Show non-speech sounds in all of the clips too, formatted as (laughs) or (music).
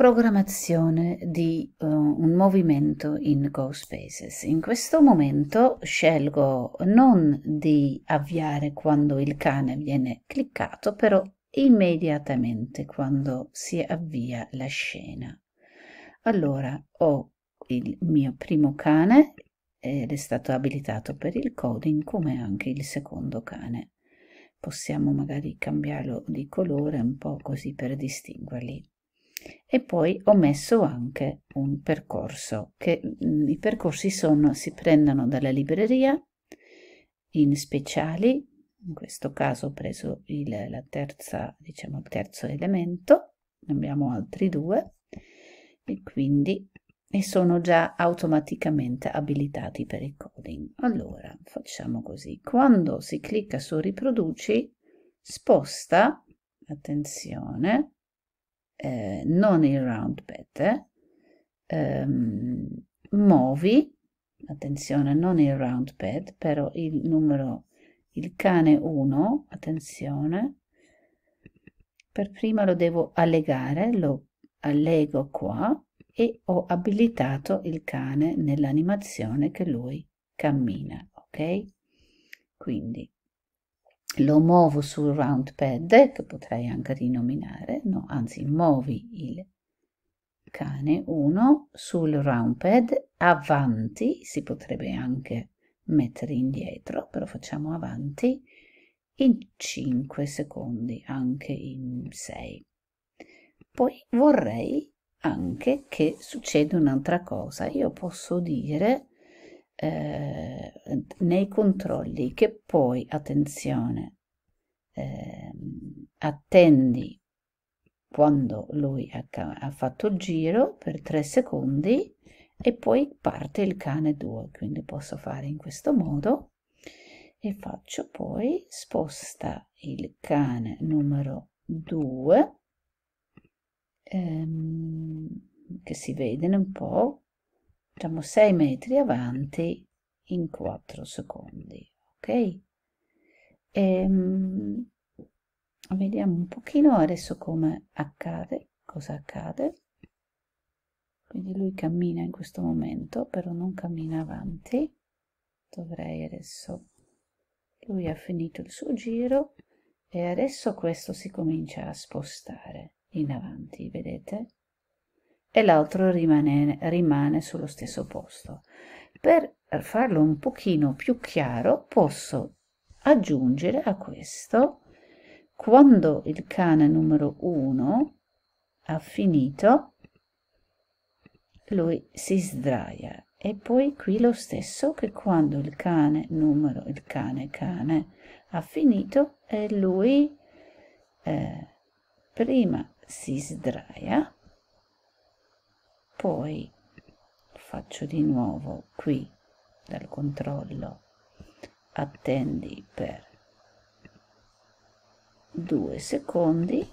programmazione di uh, un movimento in Go Spaces. In questo momento scelgo non di avviare quando il cane viene cliccato, però immediatamente quando si avvia la scena. Allora ho il mio primo cane ed è stato abilitato per il coding come anche il secondo cane. Possiamo magari cambiarlo di colore un po' così per distinguerli e poi ho messo anche un percorso che mh, mm, i percorsi sono, si prendono dalla libreria in speciali in questo caso ho preso il, terza, diciamo, il terzo elemento ne abbiamo altri due e quindi e sono già automaticamente abilitati per il coding allora facciamo così quando si clicca su riproduci sposta attenzione eh, non il round pad, eh, muovi, attenzione, non il round pad, però il numero, il cane 1, attenzione, per prima lo devo allegare, lo allego qua e ho abilitato il cane nell'animazione che lui cammina, ok? Quindi lo muovo sul round pad che potrei anche rinominare, no, anzi muovi il cane 1 sul round pad avanti, si potrebbe anche mettere indietro, però facciamo avanti in 5 secondi, anche in 6. Poi vorrei anche che succeda un'altra cosa, io posso dire eh, nei controlli che poi, attenzione, eh, attendi quando lui ha, ha, fatto il giro per tre secondi e poi parte il cane 2, quindi posso fare in questo modo e faccio poi sposta il cane numero 2 ehm, che si vede un po' diciamo 6 metri avanti in 4 secondi ok ehm, vediamo un pochino adesso come accade cosa accade quindi lui cammina in questo momento però non cammina avanti dovrei adesso lui ha finito il suo giro e adesso questo si comincia a spostare in avanti vedete e l'altro rimane, rimane sullo stesso posto. Per farlo un pochino più chiaro posso aggiungere a questo quando il cane numero 1 ha finito lui si sdraia e poi qui lo stesso che quando il cane numero il cane cane ha finito e lui eh, prima si sdraia poi faccio di nuovo qui dal controllo attendi per due secondi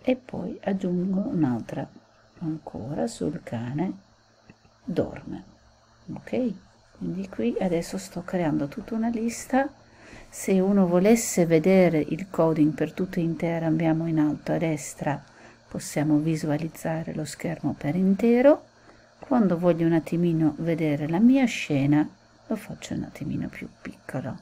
e poi aggiungo un'altra ancora sul cane dorme ok quindi qui adesso sto creando tutta una lista se uno volesse vedere il coding per tutto intero abbiamo in alto a destra possiamo visualizzare lo schermo per intero quando voglio un attimino vedere la mia scena lo faccio un attimino più piccolo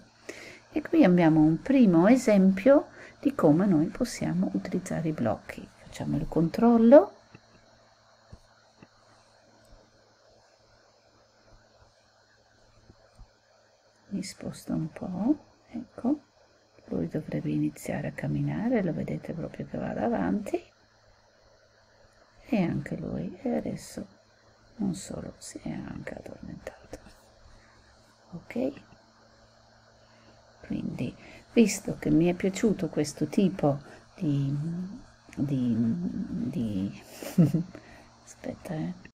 e qui abbiamo un primo esempio di come noi possiamo utilizzare i blocchi facciamo il controllo mi sposto un po ecco lui dovrebbe iniziare a camminare lo vedete proprio che va davanti e anche lui e adesso non solo si è anche addormentato ok quindi visto che mi è piaciuto questo tipo di di, di (laughs) aspetta eh